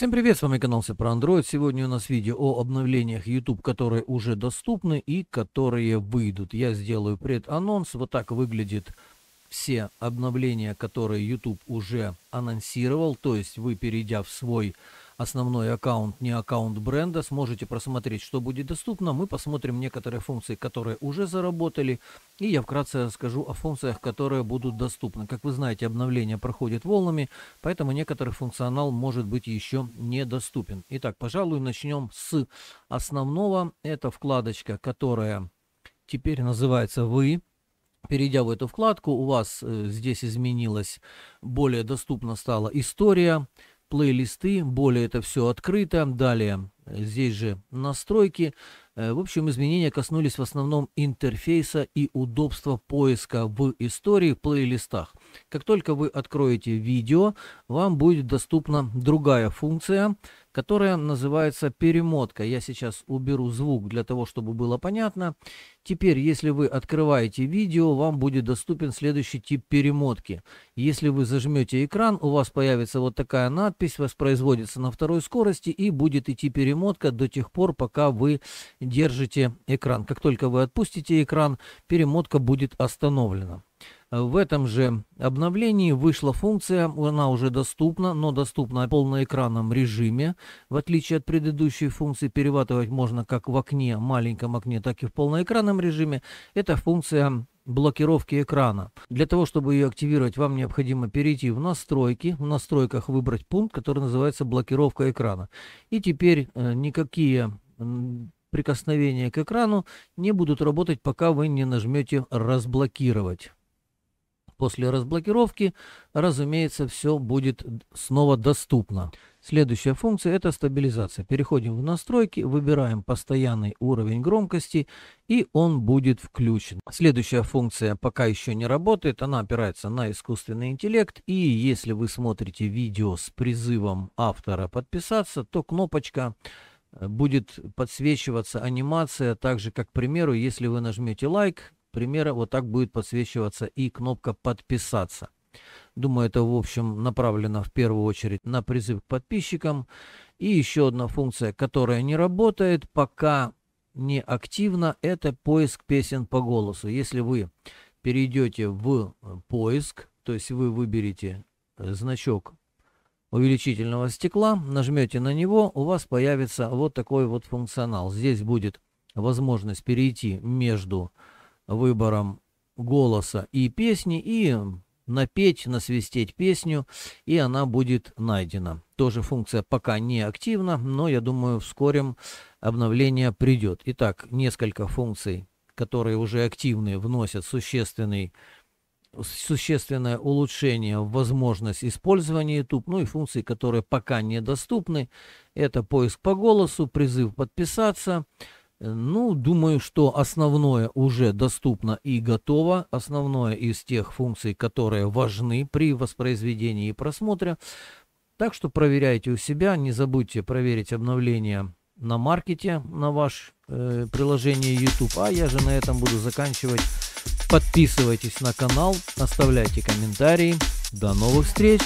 Всем привет, с вами канал Все про Android. Сегодня у нас видео о обновлениях YouTube, которые уже доступны и которые выйдут. Я сделаю преданонс. Вот так выглядит все обновления, которые YouTube уже анонсировал. То есть вы, перейдя в свой основной аккаунт, не аккаунт бренда, сможете просмотреть, что будет доступно. Мы посмотрим некоторые функции, которые уже заработали, и я вкратце расскажу о функциях, которые будут доступны. Как вы знаете, обновление проходит волнами, поэтому некоторый функционал может быть еще недоступен. Итак, пожалуй, начнем с основного. Это вкладочка, которая теперь называется «Вы». Перейдя в эту вкладку, у вас э, здесь изменилась, более доступна стала история плейлисты, более это все открыто. Далее э, здесь же настройки. Э, в общем, изменения коснулись в основном интерфейса и удобства поиска в истории в плейлистах. Как только вы откроете видео, вам будет доступна другая функция, которая называется перемотка. Я сейчас уберу звук для того, чтобы было понятно. Теперь, если вы открываете видео, вам будет доступен следующий тип перемотки. Если вы зажмете экран, у вас появится вот такая надпись, воспроизводится на второй скорости и будет идти перемотка до тех пор, пока вы держите экран. Как только вы отпустите экран, перемотка будет остановлена. В этом же обновлении вышла функция, она уже доступна, но доступна в полноэкранном режиме. В отличие от предыдущей функции, переватывать можно как в окне, маленьком окне, так и в полноэкранном режиме. Это функция блокировки экрана. Для того, чтобы ее активировать, вам необходимо перейти в настройки, в настройках выбрать пункт, который называется блокировка экрана. И теперь э, никакие прикосновения к экрану не будут работать, пока вы не нажмете «Разблокировать». После разблокировки, разумеется, все будет снова доступно. Следующая функция – это стабилизация. Переходим в настройки, выбираем постоянный уровень громкости, и он будет включен. Следующая функция пока еще не работает, она опирается на искусственный интеллект, и если вы смотрите видео с призывом автора подписаться, то кнопочка э, будет подсвечиваться анимация, так же, как, к примеру, если вы нажмете лайк, примера вот так будет подсвечиваться и кнопка «Подписаться». Думаю, это, в общем, направлено в первую очередь на призыв к подписчикам. И еще одна функция, которая не работает пока не активно, это поиск песен по голосу. Если вы перейдете в поиск, то есть вы выберете э, значок увеличительного стекла, нажмете на него, у вас появится вот такой вот функционал. Здесь будет возможность перейти между выбором голоса и песни, и напеть, насвистеть песню, и она будет найдена. Тоже функция пока не активна, но я думаю, вскоре обновление придет. Итак, несколько функций, которые уже активны, вносят существенный существенное улучшение в возможность использования YouTube, ну и функции, которые пока недоступны. Это поиск по голосу, призыв подписаться, ну, думаю, что основное уже доступно и готово. Основное из тех функций, которые важны при воспроизведении и просмотре. Так что проверяйте у себя. Не забудьте проверить обновление на маркете, на ваше э, приложение YouTube. А я же на этом буду заканчивать. Подписывайтесь на канал, оставляйте комментарии. До новых встреч!